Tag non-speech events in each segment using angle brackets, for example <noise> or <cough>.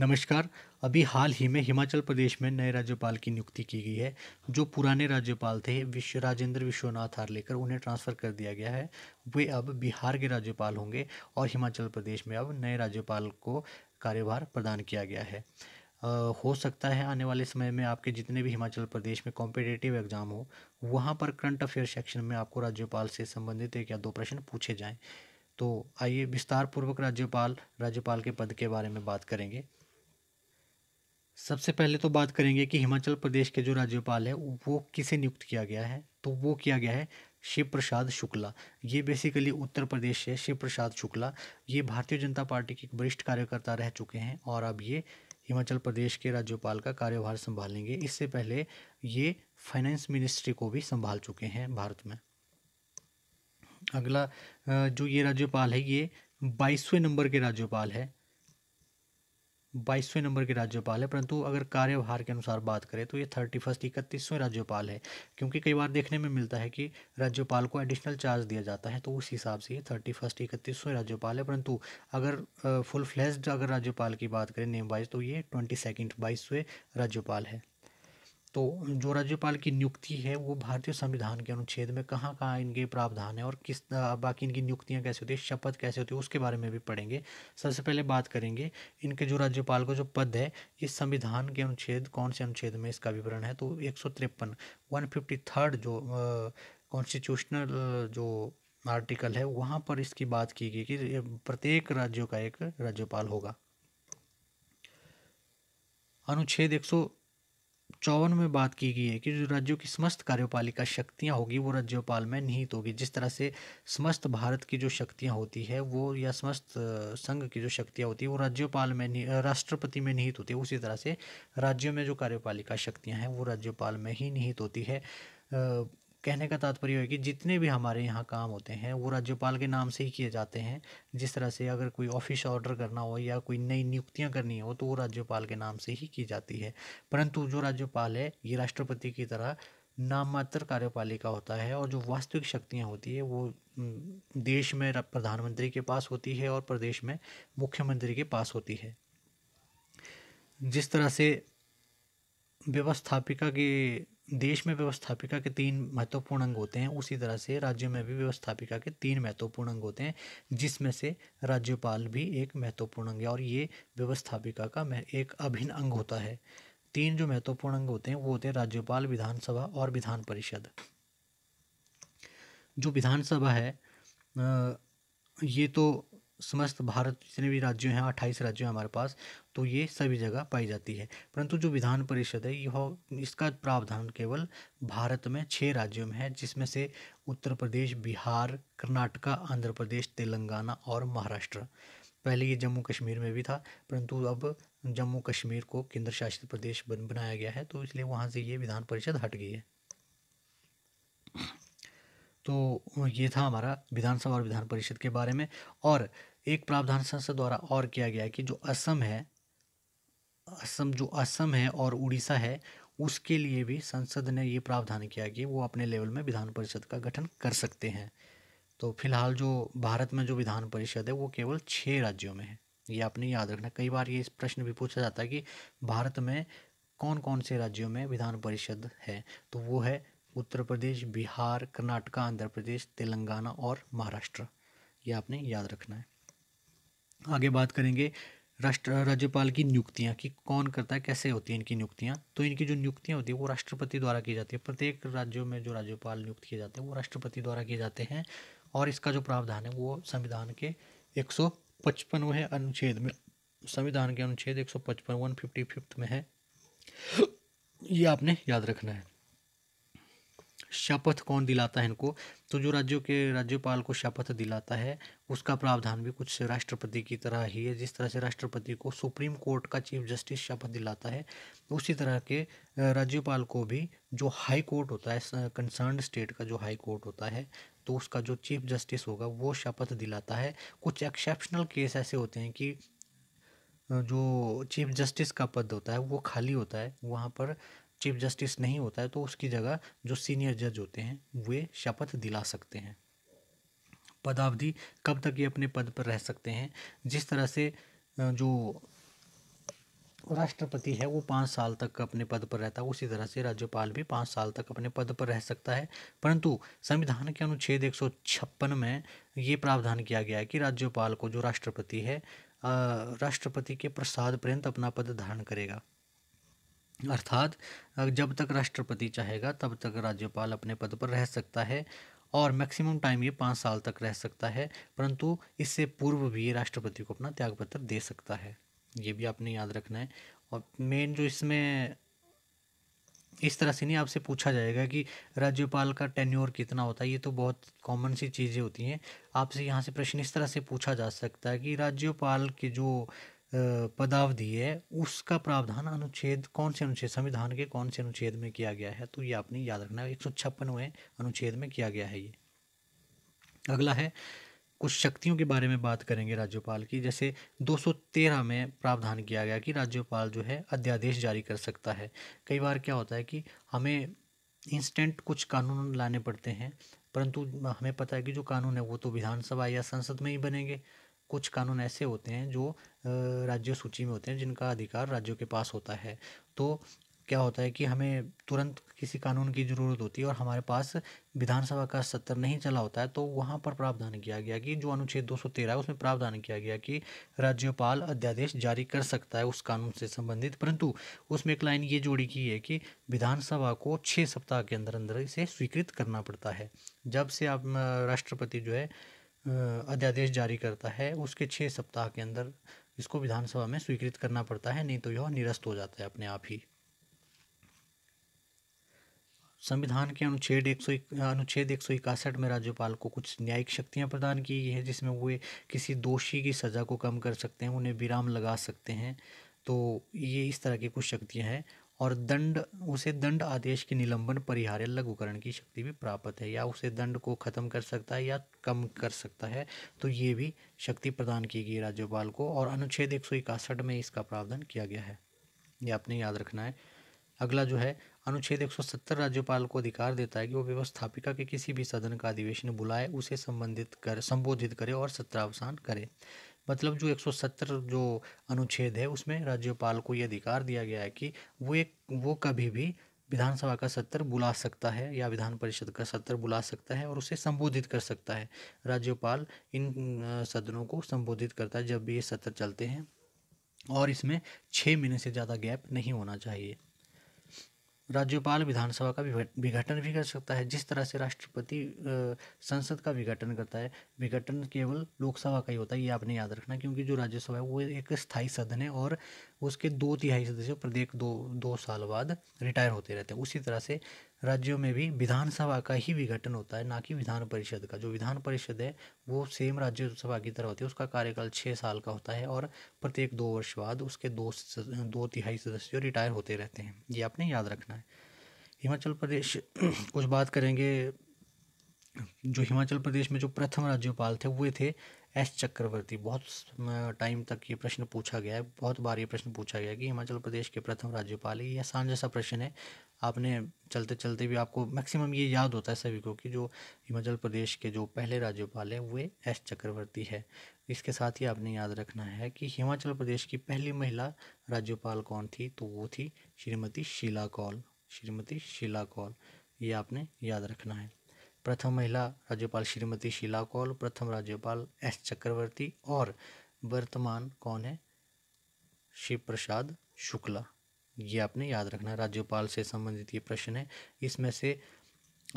नमस्कार अभी हाल ही में हिमाचल प्रदेश में नए राज्यपाल की नियुक्ति की गई है जो पुराने राज्यपाल थे विश्व राजेंद्र विश्वनाथ हार लेकर उन्हें ट्रांसफ़र कर दिया गया है वे अब बिहार के राज्यपाल होंगे और हिमाचल प्रदेश में अब नए राज्यपाल को कार्यभार प्रदान किया गया है आ, हो सकता है आने वाले समय में आपके जितने भी हिमाचल प्रदेश में कॉम्पिटेटिव एग्ज़ाम हो वहाँ पर करंट अफेयर सेक्शन में आपको राज्यपाल से संबंधित एक या दो प्रश्न पूछे जाएँ तो आइए विस्तार पूर्वक राज्यपाल राज्यपाल के पद के बारे में बात करेंगे सबसे पहले तो बात करेंगे कि हिमाचल प्रदेश के जो राज्यपाल है वो किसे नियुक्त किया गया है तो वो किया गया है शिव प्रसाद शुक्ला ये बेसिकली उत्तर प्रदेश से शिव प्रसाद शुक्ला ये भारतीय जनता पार्टी के एक वरिष्ठ कार्यकर्ता रह चुके हैं और अब ये हिमाचल प्रदेश के राज्यपाल का कार्यभार संभालेंगे इससे पहले ये फाइनेंस मिनिस्ट्री को भी संभाल चुके हैं भारत में अगला जो ये राज्यपाल है ये बाईसवें नंबर के राज्यपाल है बाईसवें नंबर के राज्यपाल है परंतु अगर कार्यभार के अनुसार बात करें तो ये थर्टी फर्स्ट इकतीसवें राज्यपाल है क्योंकि कई बार देखने में मिलता है कि राज्यपाल को एडिशनल चार्ज दिया जाता है तो उस हिसाब से ये थर्टी फर्स्ट इकतीसवें राज्यपाल है परंतु अगर फुल फ्लैस्ड अगर राज्यपाल की बात करें नेम वाइज तो ये ट्वेंटी सेकेंड बाईसवें राज्यपाल है तो जो राज्यपाल की नियुक्ति है वो भारतीय संविधान के अनुच्छेद में कहाँ कहाँ इनके प्रावधान है और किस बाकी इनकी नियुक्तियाँ कैसे होती है शपथ कैसे होती है उसके बारे में भी पढ़ेंगे सबसे पहले बात करेंगे इनके जो राज्यपाल का जो पद है इस संविधान के अनुच्छेद कौन से अनुच्छेद में इसका विवरण है तो एक सौ तिरपन वन फिफ्टी थर्ड जो कॉन्स्टिट्यूशनल जो आर्टिकल है वहाँ पर इसकी बात की गई कि प्रत्येक राज्यों का एक राज्यपाल होगा अनुच्छेद एक सौ चौवन में बात की गई है कि जो राज्यों की समस्त कार्यपालिका शक्तियाँ होगी वो राज्यपाल में निहित होगी जिस तरह से समस्त भारत की जो शक्तियाँ होती है वो या समस्त संघ की जो शक्तियाँ होती है वो राज्यपाल में राष्ट्रपति में निहित होती है उसी तरह से राज्यों में जो कार्यपालिका शक्तियाँ हैं वो राज्यपाल में ही निहित होती है कहने का तात्पर्य है कि जितने भी हमारे यहाँ काम होते हैं वो राज्यपाल के नाम से ही किए जाते हैं जिस तरह से अगर कोई ऑफिस ऑर्डर करना हो या कोई नई नियुक्तियाँ करनी हो तो वो राज्यपाल के नाम से ही की जाती है परंतु जो राज्यपाल है ये राष्ट्रपति की तरह नाममात्र कार्यपालिका होता है और जो वास्तविक शक्तियाँ होती है वो देश में प्रधानमंत्री के पास होती है और प्रदेश में मुख्यमंत्री के पास होती है जिस तरह से व्यवस्थापिका के देश में व्यवस्थापिका के तीन महत्वपूर्ण अंग होते हैं उसी तरह से राज्यों में भी व्यवस्थापिका के तीन महत्वपूर्ण अंग होते हैं जिसमें से राज्यपाल भी एक महत्वपूर्ण अंग है और ये व्यवस्थापिका का एक अभिन्न अंग होता है तीन जो महत्वपूर्ण अंग होते हैं वो होते हैं राज्यपाल विधानसभा और विधान परिषद जो विधानसभा है ये तो समस्त भारत जितने भी राज्य हैं अट्ठाईस राज्य हैं हमारे पास तो ये सभी जगह पाई जाती है परंतु जो विधान परिषद है यह इसका प्रावधान केवल भारत में छः राज्यों में है जिसमें से उत्तर प्रदेश बिहार कर्नाटका आंध्र प्रदेश तेलंगाना और महाराष्ट्र पहले ये जम्मू कश्मीर में भी था परंतु अब जम्मू कश्मीर को केंद्र शासित प्रदेश बन बनाया गया है तो इसलिए वहाँ से ये विधान परिषद हट गई है तो ये था हमारा विधानसभा और विधान परिषद के बारे में और एक प्रावधान संसद द्वारा और किया गया है कि जो असम है असम जो असम है और उड़ीसा है उसके लिए भी संसद ने ये प्रावधान किया कि वो अपने लेवल में विधान परिषद का गठन कर सकते हैं तो फिलहाल जो भारत में जो विधान परिषद है वो केवल छः राज्यों में है ये आपने याद रखना कई बार ये इस प्रश्न भी पूछा जाता है कि भारत में कौन कौन से राज्यों में विधान परिषद है तो वो है उत्तर प्रदेश बिहार कर्नाटका आंध्र प्रदेश तेलंगाना और महाराष्ट्र ये आपने याद रखना है आगे बात करेंगे राष्ट्र राज्यपाल की नियुक्तियाँ कि कौन करता है कैसे होती हैं इनकी नियुक्तियाँ तो इनकी जो नियुक्तियाँ होती है वो राष्ट्रपति द्वारा की जाती है प्रत्येक राज्यों में जो राज्यपाल नियुक्त किए जाते हैं वो राष्ट्रपति द्वारा किए जाते हैं और इसका जो प्रावधान है वो संविधान के एक सौ अनुच्छेद में संविधान के अनुच्छेद एक सौ पचपन वन फिफ्टी फिफ्थ में है ये आपने याद रखना है शपथ कौन दिलाता है इनको तो जो राज्यों के राज्यपाल को शपथ दिलाता है उसका प्रावधान भी कुछ राष्ट्रपति की तरह ही है जिस तरह से राष्ट्रपति को सुप्रीम कोर्ट का चीफ जस्टिस शपथ दिलाता है उसी तरह के राज्यपाल को भी जो हाई कोर्ट होता है कंसर्न स्टेट का जो हाई कोर्ट होता है तो उसका जो चीफ जस्टिस होगा वो शपथ दिलाता है कुछ एक्सेप्शनल केस ऐसे होते हैं कि जो चीफ जस्टिस का पद होता है वो खाली होता है वहाँ पर चीफ जस्टिस नहीं होता है तो उसकी जगह जो सीनियर जज होते हैं वे शपथ दिला सकते हैं पदावधि कब तक ये अपने पद पर रह सकते हैं जिस तरह से जो राष्ट्रपति है वो पाँच साल तक अपने पद पर रहता है उसी तरह से राज्यपाल भी पाँच साल तक अपने पद पर रह सकता है परंतु संविधान के अनुच्छेद एक में ये प्रावधान किया गया है कि राज्यपाल को जो राष्ट्रपति है राष्ट्रपति के प्रसाद पर्यंत अपना पद धारण करेगा अर्थात जब तक राष्ट्रपति चाहेगा तब तक राज्यपाल अपने पद पर रह सकता है और मैक्सिमम टाइम ये पाँच साल तक रह सकता है परंतु इससे पूर्व भी ये राष्ट्रपति को अपना त्यागपत्र दे सकता है ये भी आपने याद रखना है और मेन जो इसमें इस तरह से नहीं आपसे पूछा जाएगा कि राज्यपाल का टेन्योर कितना होता है ये तो बहुत कॉमन सी चीज़ें होती हैं आपसे यहाँ से प्रश्न इस तरह से पूछा जा सकता है कि राज्यपाल के जो पदावधि है उसका प्रावधान अनुच्छेद कौन से अनुच्छेद संविधान के कौन से अनुच्छेद में किया गया है तो ये आपने याद रखना है एक सौ अनुच्छेद में किया गया है ये अगला है कुछ शक्तियों के बारे में बात करेंगे राज्यपाल की जैसे 213 में प्रावधान किया गया कि राज्यपाल जो है अध्यादेश जारी कर सकता है कई बार क्या होता है कि हमें इंस्टेंट कुछ कानून लाने पड़ते हैं परंतु हमें पता है कि जो कानून है वो तो विधानसभा या संसद में ही बनेंगे कुछ कानून ऐसे होते हैं जो राज्य सूची में होते हैं जिनका अधिकार राज्यों के पास होता है तो क्या होता है कि हमें तुरंत किसी कानून की ज़रूरत होती है और हमारे पास विधानसभा का सत्र नहीं चला होता है तो वहाँ पर प्रावधान किया गया कि जो अनुच्छेद 213 है उसमें प्रावधान किया गया कि राज्यपाल अध्यादेश जारी कर सकता है उस कानून से संबंधित परंतु उसमें एक लाइन ये जोड़ी की है कि विधानसभा को छः सप्ताह के अंदर अंदर इसे स्वीकृत करना पड़ता है जब से आप राष्ट्रपति जो है अध्यादेश जारी करता है उसके छः सप्ताह के अंदर इसको विधानसभा में स्वीकृत करना पड़ता है नहीं तो यह निरस्त हो जाता है अपने आप ही संविधान के अनुच्छेद एक सौ अनुच्छेद एक सौ इकासठ में राज्यपाल को कुछ न्यायिक शक्तियां प्रदान की गई है जिसमें वे किसी दोषी की सज़ा को कम कर सकते हैं उन्हें विराम लगा सकते हैं तो ये इस तरह की कुछ शक्तियां हैं और दंड उसे दंड आदेश के निलंबन परिहार्य लघुकरण की शक्ति भी प्राप्त है या उसे दंड को खत्म कर सकता है या कम कर सकता है तो ये भी शक्ति प्रदान की गई राज्यपाल को और अनुच्छेद एक में इसका प्रावधान किया गया है ये आपने याद रखना है अगला जो है अनुच्छेद 170 राज्यपाल को अधिकार देता है कि वो व्यवस्थापिका के किसी भी सदन का अधिवेशन बुलाए उसे संबंधित कर संबोधित करे और सत्रावसान करे मतलब जो 170 जो अनुच्छेद है उसमें राज्यपाल को ये अधिकार दिया गया है कि वो एक वो कभी भी विधानसभा का सत्र बुला सकता है या विधान परिषद का सत्र बुला सकता है और उसे संबोधित कर सकता है राज्यपाल इन सदनों को संबोधित करता है जब भी ये सत्र चलते हैं और इसमें छः महीने से ज़्यादा गैप नहीं होना चाहिए राज्यपाल विधानसभा का विघटन भी कर सकता है जिस तरह से राष्ट्रपति संसद का विघटन करता है विघटन केवल लोकसभा का ही होता है ये आपने याद रखना क्योंकि जो राज्यसभा है वो एक स्थायी सदन है और उसके दो तिहाई सदस्य प्रत्येक दो दो साल बाद रिटायर होते रहते हैं उसी तरह से राज्यों में भी विधानसभा का ही विघटन होता है ना कि विधान परिषद का जो विधान परिषद है वो सेम राज्यसभा की तरह होती है उसका कार्यकाल छः साल का होता है और प्रत्येक दो वर्ष बाद उसके दो दो तिहाई सदस्य रिटायर होते रहते हैं ये आपने याद रखना है हिमाचल प्रदेश <clears throat> कुछ बात करेंगे जो हिमाचल प्रदेश में जो प्रथम राज्यपाल थे वे थे एस चक्रवर्ती बहुत टाइम तक ये प्रश्न पूछा गया है बहुत बार ये प्रश्न पूछा गया है कि हिमाचल प्रदेश के प्रथम राज्यपाल है यह आसान जैसा प्रश्न है आपने चलते चलते भी आपको मैक्सिमम ये याद होता है सभी को कि जो हिमाचल प्रदेश के जो पहले राज्यपाल है वे एस चक्रवर्ती है इसके साथ ही आपने याद रखना है कि हिमाचल प्रदेश की पहली महिला राज्यपाल कौन थी तो वो थी श्रीमती शीला कौल श्रीमती शीला कौल ये आपने याद रखना है प्रथम महिला राज्यपाल श्रीमती शीला कौल प्रथम राज्यपाल एस चक्रवर्ती और वर्तमान कौन है शिव प्रसाद शुक्ला ये आपने याद रखना राज्यपाल से संबंधित ये प्रश्न है इसमें से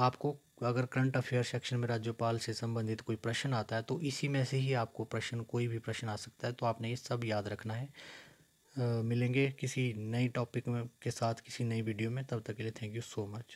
आपको अगर करंट अफेयर सेक्शन में राज्यपाल से संबंधित कोई प्रश्न आता है तो इसी में से ही आपको प्रश्न कोई भी प्रश्न आ सकता है तो आपने ये सब याद रखना है आ, मिलेंगे किसी नई टॉपिक में के साथ किसी नई वीडियो में तब तक के लिए थैंक यू सो मच